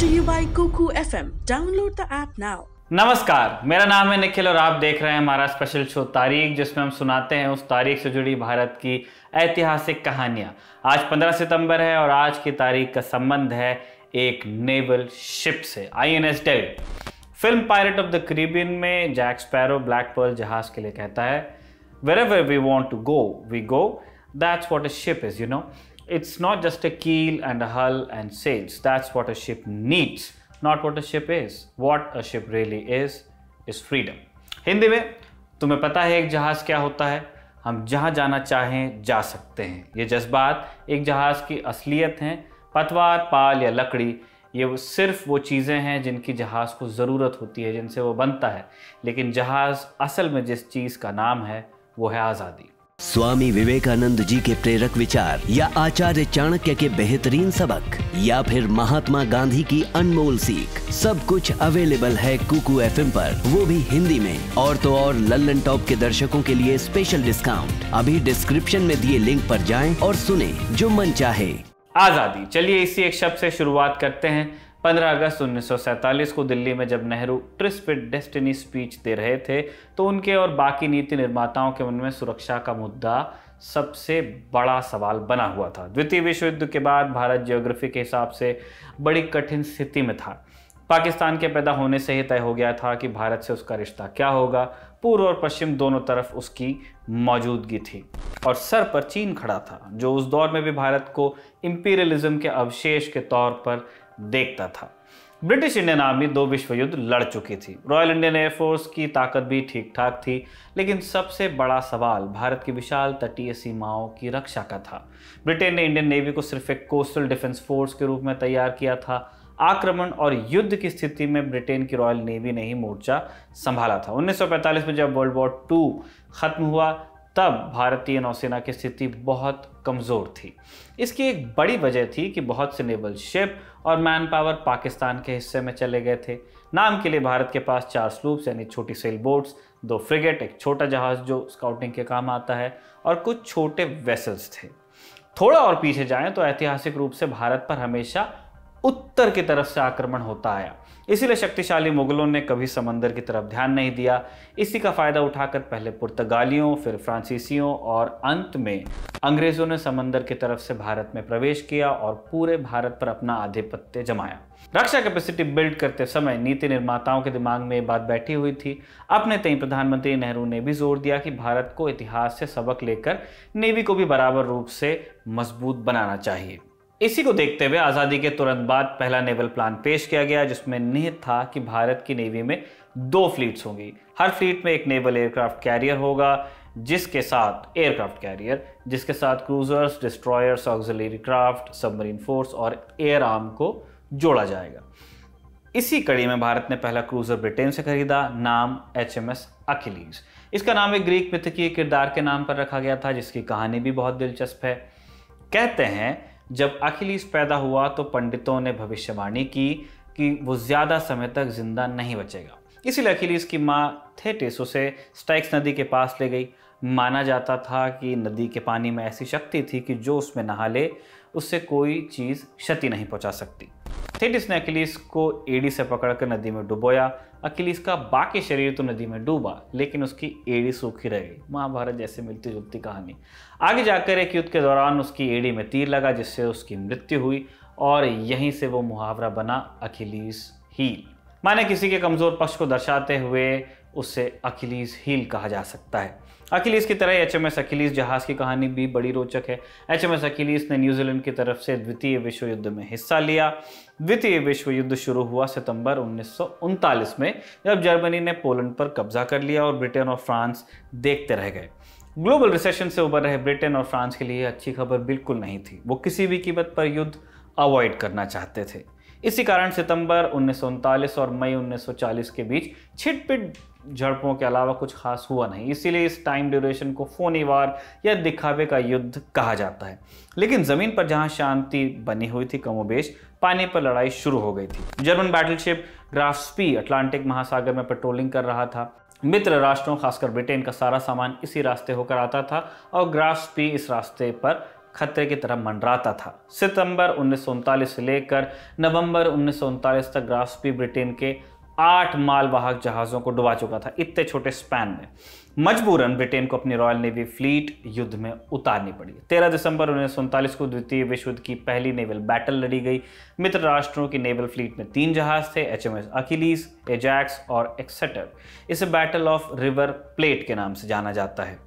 to you by Cuckoo FM. Download the app now. नमस्कार मेरा नाम है निखिल और आप देख रहे हैं हमारा स्पेशल शो तारीख जिसमें हम सुनाते हैं उस तारीख से जुड़ी भारत की ऐतिहासिक कहानियां आज 15 सितंबर है और आज की तारीख का संबंध है एक नेवल शिप से I N S Delhi film pirate of the Caribbean में जैक स्पैरो ब्लैक पर्ल जहाज के लिए कहता है wherever we want to go we go that's what a ship is you know It's not just a keel and a hull and sails. That's what a ship needs, not what a ship is. What a ship really is, is freedom. Hindi में तुम्हें पता है एक जहाज़ क्या होता है हम जहाँ जाना चाहें जा सकते हैं ये जज्बात एक जहाज़ की असलियत हैं पतवार पाल या लकड़ी ये वो सिर्फ वो चीज़ें हैं जिनकी जहाज़ को ज़रूरत होती है जिनसे वो बनता है लेकिन जहाज़ असल में जिस चीज़ का नाम है वो है आज़ादी स्वामी विवेकानंद जी के प्रेरक विचार या आचार्य चाणक्य के बेहतरीन सबक या फिर महात्मा गांधी की अनमोल सीख सब कुछ अवेलेबल है कुकू एफ पर वो भी हिंदी में और तो और लल्लन टॉप के दर्शकों के लिए स्पेशल डिस्काउंट अभी डिस्क्रिप्शन में दिए लिंक पर जाएं और सुने जो मन चाहे आजादी चलिए इसी एक शब्द से शुरुआत करते हैं 15 अगस्त 1947 को दिल्ली में जब नेहरू ट्रिस्ट डेस्टिनी स्पीच दे रहे थे तो उनके और बाकी नीति निर्माताओं के मन में सुरक्षा का मुद्दा सबसे बड़ा सवाल बना हुआ था द्वितीय विश्व युद्ध के बाद भारत जियोग्राफी के हिसाब से बड़ी कठिन स्थिति में था पाकिस्तान के पैदा होने से ही तय हो गया था कि भारत से उसका रिश्ता क्या होगा पूर्व और पश्चिम दोनों तरफ उसकी मौजूदगी थी और सर पर चीन खड़ा था जो उस दौर में भी भारत को इम्पीरियलिज्म के अवशेष के तौर पर देखता था ब्रिटिश इंडियन आर्मी दो विश्व युद्ध लड़ चुकी थी रॉयल इंडियन एयरफोर्स की ताकत भी ठीक ठाक थी लेकिन सबसे बड़ा सवाल भारत की विशाल तटीय सीमाओं की रक्षा का था ब्रिटेन ने इंडियन नेवी को सिर्फ एक कोस्टल डिफेंस फोर्स के रूप में तैयार किया था आक्रमण और युद्ध की स्थिति में ब्रिटेन की रॉयल नेवी ने ही मोर्चा संभाला था 1945 में जब वर्ल्ड वॉर टू खत्म हुआ तब भारतीय नौसेना की स्थिति बहुत कमज़ोर थी इसकी एक बड़ी वजह थी कि बहुत से नेवल शिप और मैन पावर पाकिस्तान के हिस्से में चले गए थे नाम के लिए भारत के पास चार स्लूप्स यानी छोटी सेल बोट्स दो फ्रिगेट एक छोटा जहाज़ जो स्काउटिंग के काम आता है और कुछ छोटे वेसल्स थे थोड़ा और पीछे जाएं तो ऐतिहासिक रूप से भारत पर हमेशा उत्तर की तरफ से आक्रमण होता आया इसीलिए शक्तिशाली मुगलों ने कभी समंदर की तरफ ध्यान नहीं दिया इसी का फायदा उठाकर पहले पुर्तगालियों फिर फ्रांसीसियों और अंत में अंग्रेजों ने समंदर की तरफ से भारत में प्रवेश किया और पूरे भारत पर अपना आधिपत्य जमाया रक्षा कैपेसिटी बिल्ड करते समय नीति निर्माताओं के दिमाग में ये बात बैठी हुई थी अपने तय प्रधानमंत्री नेहरू ने भी जोर दिया कि भारत को इतिहास से सबक लेकर नेवी को भी बराबर रूप से मजबूत बनाना चाहिए इसी को देखते हुए आज़ादी के तुरंत बाद पहला नेवल प्लान पेश किया गया जिसमें निहित था कि भारत की नेवी में दो फ्लीट्स होंगी हर फ्लीट में एक नेवल एयरक्राफ्ट कैरियर होगा जिसके साथ एयरक्राफ्ट कैरियर जिसके साथ cruisers destroyers auxiliary craft submarine force और एयर आर्म को जोड़ा जाएगा इसी कड़ी में भारत ने पहला क्रूजर ब्रिटेन से खरीदा नाम एच एम एस अखिलीज इसका नाम एक ग्रीक मिथकीय किरदार के नाम पर रखा गया था जिसकी कहानी भी बहुत दिलचस्प है कहते हैं जब अखिलेश पैदा हुआ तो पंडितों ने भविष्यवाणी की कि वो ज़्यादा समय तक जिंदा नहीं बचेगा इसीलिए अखिलेश की माँ थेटिस उसे स्टाइक्स नदी के पास ले गई माना जाता था कि नदी के पानी में ऐसी शक्ति थी कि जो उसमें नहा ले उससे कोई चीज़ क्षति नहीं पहुंचा सकती थेटिस ने अखिलेश को एडी से पकड़कर नदी में डुबोया अखिलेश का बाकी शरीर तो नदी में डूबा लेकिन उसकी एड़ी सूखी रह गई महाभारत जैसे मिलती जुलती कहानी आगे जाकर एक युद्ध के दौरान उसकी एड़ी में तीर लगा जिससे उसकी मृत्यु हुई और यहीं से वो मुहावरा बना अखिलेश ही माने किसी के कमज़ोर पक्ष को दर्शाते हुए उससे अखिलेश हील कहा जा सकता है अखिलेश की तरह एच एम एस अखिलेश जहाज की कहानी भी बड़ी रोचक है एच एम एस अखिलेश ने न्यूजीलैंड की तरफ से द्वितीय विश्व युद्ध में हिस्सा लिया द्वितीय विश्व युद्ध शुरू हुआ सितंबर उन्नीस में जब जर्मनी ने पोलैंड पर कब्जा कर लिया और ब्रिटेन और फ्रांस देखते रह गए ग्लोबल रिसेशन से उबर रहे ब्रिटेन और फ्रांस के लिए अच्छी खबर बिल्कुल नहीं थी वो किसी भी कीमत पर युद्ध अवॉइड करना चाहते थे इसी कारण सितंबर उन्नीस और मई 1940 के बीच छिटपिट झड़पों के अलावा कुछ खास हुआ नहीं इसीलिए इस टाइम ड्यूरेशन को फोनी वार या दिखावे का युद्ध कहा जाता है लेकिन ज़मीन पर जहां शांति बनी हुई थी कमोबेश पानी पर लड़ाई शुरू हो गई थी जर्मन बैटलशिप ग्राफ्सपी अटलांटिक महासागर में पेट्रोलिंग कर रहा था मित्र राष्ट्रों खासकर ब्रिटेन का सारा सामान इसी रास्ते होकर आता था और ग्राफ्सपी इस रास्ते पर खतरे की तरह मंडराता था सितंबर उन्नीस से लेकर नवंबर उन्नीस तक ग्राफ्सपी ब्रिटेन के आठ मालवाहक जहाज़ों को डुबा चुका था इतने छोटे स्पैन में मजबूरन ब्रिटेन को अपनी रॉयल नेवी फ्लीट युद्ध में उतारनी पड़ी 13 दिसंबर उन्नीस को द्वितीय विश्व युद्ध की पहली नेवल बैटल लड़ी गई मित्र राष्ट्रों की नेवल फ्लीट में तीन जहाज थे H M S Achilles Ajax और एक्सेटर इसे बैटल ऑफ रिवर प्लेट के नाम से जाना जाता है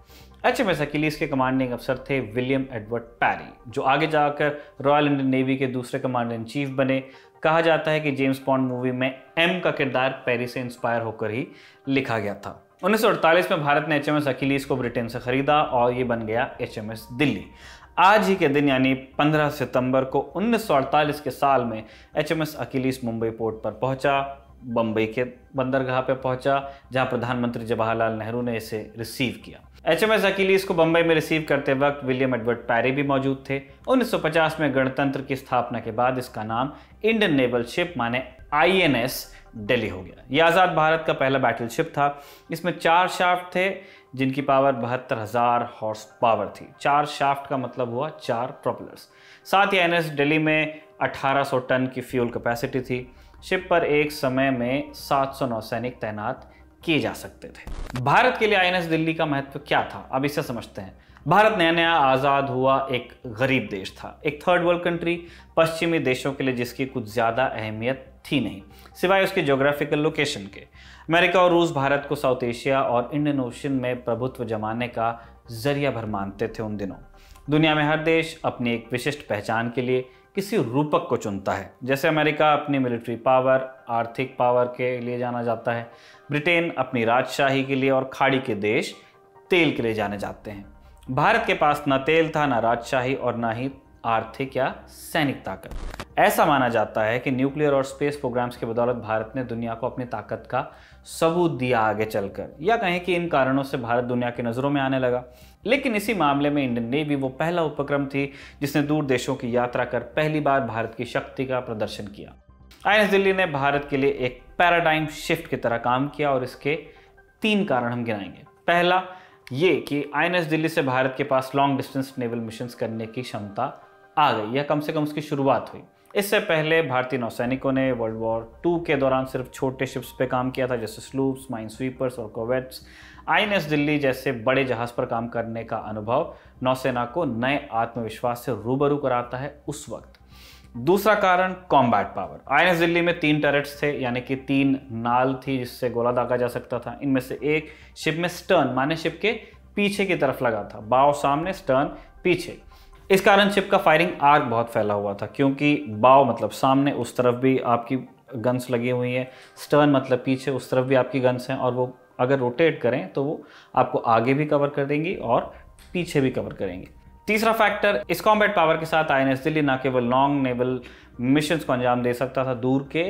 एच एम एस अकीलीस के कमांडिंग अफसर थे विलियम एडवर्ड पैरी जो आगे जाकर रॉयल इंडियन नेवी के दूसरे कमांडर इन चीफ बने कहा जाता है कि जेम्स पॉन्ड मूवी में एम का किरदार पैरी से इंस्पायर होकर ही लिखा गया था 1948 में भारत ने एच एम एस अकीलीस को ब्रिटेन से खरीदा और ये बन गया एच एम एस दिल्ली आज ही के दिन यानी 15 सितंबर को 1948 के साल में H M S Achilles Mumbai port पर पहुंचा बम्बई के बंदरगाह पर पहुंचा जहां प्रधानमंत्री जवाहरलाल नेहरू ने इसे रिसीव किया एच एम एस अकीलीस को बम्बई में रिसीव करते वक्त विलियम एडवर्ड पैरी भी मौजूद थे 1950 में गणतंत्र की स्थापना के बाद इसका नाम इंडियन नेवल शिप माने एस दिल्ली हो गया यह आज़ाद भारत का पहला बैटल शिप था इसमें चार शाफ्ट थे जिनकी पावर बहत्तर हज़ार हॉर्स पावर थी चार शाफ्ट का मतलब हुआ चार प्रोपलर्स साथ ही एन डेली में 1800 टन की फ्यूल कैपेसिटी थी शिप पर एक समय में 700 नौसैनिक तैनात किए जा सकते थे भारत के लिए आईएनएस दिल्ली का महत्व क्या था अब इसे समझते हैं भारत नया नया आज़ाद हुआ एक गरीब देश था एक थर्ड वर्ल्ड कंट्री पश्चिमी देशों के लिए जिसकी कुछ ज़्यादा अहमियत थी नहीं सिवाय उसके जोग्राफिकल लोकेशन के अमेरिका और रूस भारत को साउथ एशिया और इंडियन ओशन में प्रभुत्व जमाने का जरिया भर मानते थे उन दिनों दुनिया में हर देश अपनी एक विशिष्ट पहचान के लिए किसी रूपक को चुनता है जैसे अमेरिका अपनी मिलिट्री पावर आर्थिक पावर के लिए जाना जाता है ब्रिटेन अपनी राजशाही के लिए और खाड़ी के देश तेल के लिए जाने जाते हैं भारत के पास ना तेल था ना राजशाही और ना ही आर्थिक या सैनिक ताकत ऐसा माना जाता है कि न्यूक्लियर और स्पेस प्रोग्राम्स के बदौलत भारत ने दुनिया को अपनी ताकत का सबूत दिया आगे चलकर या कहें कि इन कारणों से भारत दुनिया की नज़रों में आने लगा लेकिन इसी मामले में इंडियन नेवी वो पहला उपक्रम थी जिसने दूर देशों की यात्रा कर पहली बार भारत की शक्ति का प्रदर्शन किया आई दिल्ली ने भारत के लिए एक पैराडाइम शिफ्ट की तरह काम किया और इसके तीन कारण हम गिनाएंगे पहला ये कि आई दिल्ली से भारत के पास लॉन्ग डिस्टेंस नेवल मिशन करने की क्षमता आ गई या कम से कम उसकी शुरुआत हुई इससे पहले भारतीय नौसैनिकों ने वर्ल्ड वॉर टू के दौरान सिर्फ छोटे शिप्स पे काम किया था जैसे स्लूप्स माइन स्वीपर्स और कोवेट्स आई दिल्ली जैसे बड़े जहाज पर काम करने का अनुभव नौसेना को नए आत्मविश्वास से रूबरू कराता है उस वक्त दूसरा कारण कॉम्बैट पावर आई दिल्ली में तीन टरेट्स थे यानी कि तीन नाल थी जिससे गोला दागा जा सकता था इनमें से एक शिप में स्टर्न माने शिप के पीछे की तरफ लगा था बाव सामने स्टर्न पीछे इस कारण शिप का फायरिंग आर्क बहुत फैला हुआ था क्योंकि बाव मतलब सामने उस तरफ भी आपकी गन्स लगी हुई हैं स्टर्न मतलब पीछे उस तरफ भी आपकी गन्स हैं और वो अगर रोटेट करें तो वो आपको आगे भी कवर कर देंगी और पीछे भी कवर करेंगी तीसरा फैक्टर इस कॉम्बैट पावर के साथ आई दिल्ली ना केवल लॉन्ग नेवल मिशन को अंजाम दे सकता था दूर के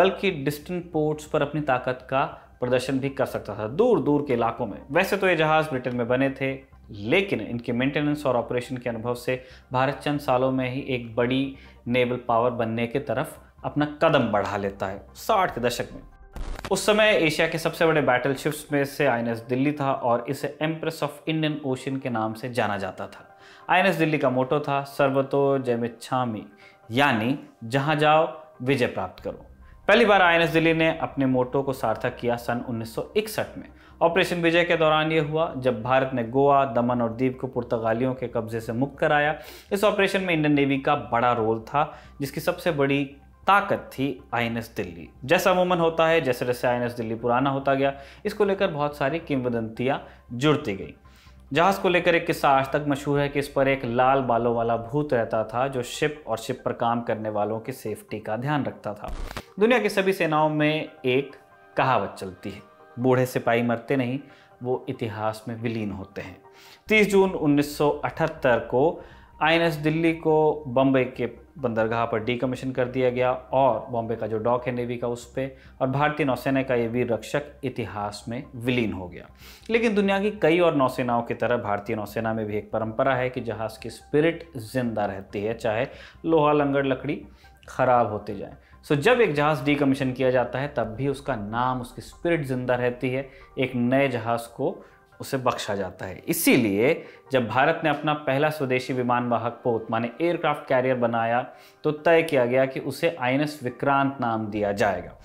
बल्कि डिस्टेंट पोर्ट्स पर अपनी ताकत का प्रदर्शन भी कर सकता था दूर दूर के इलाकों में वैसे तो ये जहाज़ ब्रिटेन में बने थे लेकिन इनके मेंटेनेंस और ऑपरेशन के अनुभव से भारत चंद सालों में ही एक बड़ी नेवल पावर बनने की तरफ अपना कदम बढ़ा लेता है साठ के दशक में उस समय एशिया के सबसे बड़े बैटल शिप्स में से आई दिल्ली था और इसे एम्प्रेस ऑफ इंडियन ओशन के नाम से जाना जाता था आई दिल्ली का मोटो था सर्वतो जयमिच्छामी यानी जहाँ जाओ विजय प्राप्त करो पहली बार आई दिल्ली ने अपने मोटो को सार्थक किया सन 1961 में ऑपरेशन विजय के दौरान यह हुआ जब भारत ने गोवा दमन और द्वीप को पुर्तगालियों के कब्जे से मुक्त कराया इस ऑपरेशन में इंडियन नेवी का बड़ा रोल था जिसकी सबसे बड़ी ताकत थी आई दिल्ली जैसा अमूमन होता है जैसे जैसे आई दिल्ली पुराना होता गया इसको लेकर बहुत सारी किंवदंतियाँ जुड़ती गई जहाज को लेकर एक किस्सा आज तक मशहूर है कि इस पर एक लाल बालों वाला भूत रहता था जो शिप और शिप पर काम करने वालों की सेफ्टी का ध्यान रखता था दुनिया की सभी सेनाओं में एक कहावत चलती है बूढ़े सिपाही मरते नहीं वो इतिहास में विलीन होते हैं 30 जून 1978 को आईएनएस दिल्ली को बम्बे के बंदरगाह पर डीकमीशन कर दिया गया और बॉम्बे का जो डॉक है नेवी का उस पर और भारतीय नौसेना का ये वीर रक्षक इतिहास में विलीन हो गया लेकिन दुनिया की कई और नौसेनाओं की तरह भारतीय नौसेना में भी एक परंपरा है कि जहाज़ की स्पिरिट जिंदा रहती है चाहे लोहा लंगड़ लकड़ी खराब होते जाए सो so, जब एक जहाज़ कमीशन किया जाता है तब भी उसका नाम उसकी स्पिरिट ज़िंदा रहती है एक नए जहाज़ को उसे बख्शा जाता है इसीलिए जब भारत ने अपना पहला स्वदेशी विमान वाहक पोत माने एयरक्राफ्ट कैरियर बनाया तो तय किया गया कि उसे आई विक्रांत नाम दिया जाएगा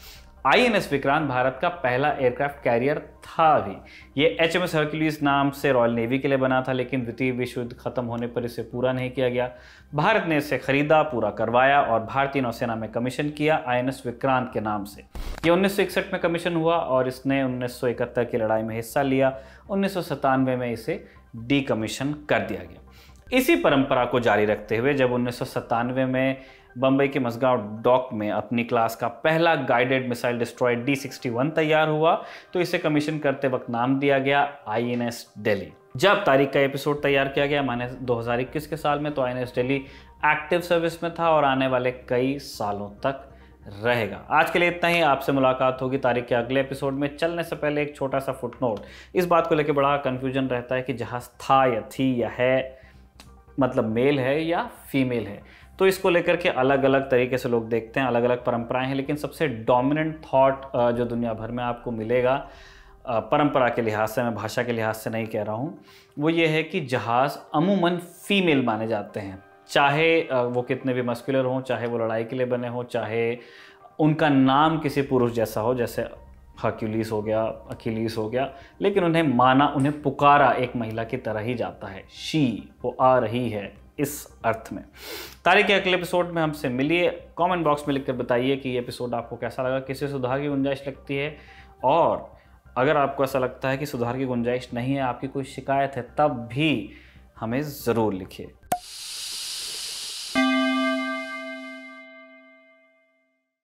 I N S Vikrant Bharat का पहला एयरक्राफ्ट कैरियर था भी ये एच एम एस हर्कुलिस नाम से रॉयल नेवी के लिए बना था लेकिन द्वितीय विश्व युद्ध खत्म होने पर इसे पूरा नहीं किया गया भारत ने इसे खरीदा पूरा करवाया और भारतीय नौसेना में कमीशन किया आई एन एस विक्रांत के नाम से ये उन्नीस में कमीशन हुआ और इसने उन्नीस की लड़ाई में हिस्सा लिया उन्नीस में इसे डी कमीशन कर दिया गया इसी परंपरा को जारी रखते हुए जब उन्नीस में बम्बई के मसगांव डॉक में अपनी क्लास का पहला guided missile destroy D sixty one तैयार हुआ तो इसे कमीशन करते वक्त नाम दिया गया आई एन एस डेली जब तारीख का एपिसोड तैयार किया गया माने 2021 के साल में तो I N S Delhi active service में था और आने वाले कई सालों तक रहेगा आज के लिए इतना ही आपसे मुलाकात होगी तारीख के अगले एपिसोड में चलने से पहले एक छोटा सा फुटनोट इस बात को लेकर बड़ा कन्फ्यूजन रहता है कि जहाज था या थी या है मतलब मेल है या फीमेल है तो इसको लेकर के अलग अलग तरीके से लोग देखते हैं अलग अलग परंपराएं हैं लेकिन सबसे डोमिनेंट थॉट जो दुनिया भर में आपको मिलेगा परंपरा के लिहाज से मैं भाषा के लिहाज से नहीं कह रहा हूँ वो ये है कि जहाज़ अमूमन फीमेल माने जाते हैं चाहे वो कितने भी मस्कुलर हों चाहे वो लड़ाई के लिए बने हों चाहे उनका नाम किसी पुरुष जैसा हो जैसे हक्यूलिस हो गया अकीलीस हो गया लेकिन उन्हें माना उन्हें पुकारा एक महिला की तरह ही जाता है शी वो आ रही है इस अर्थ में तारीख के अगले एपिसोड में हमसे मिलिए कमेंट बॉक्स में लिखकर बताइए कि ये एपिसोड आपको कैसा लगा किसे सुधार की गुंजाइश लगती है और अगर आपको ऐसा लगता है कि सुधार की गुंजाइश नहीं है आपकी कोई शिकायत है तब भी हमें ज़रूर लिखिए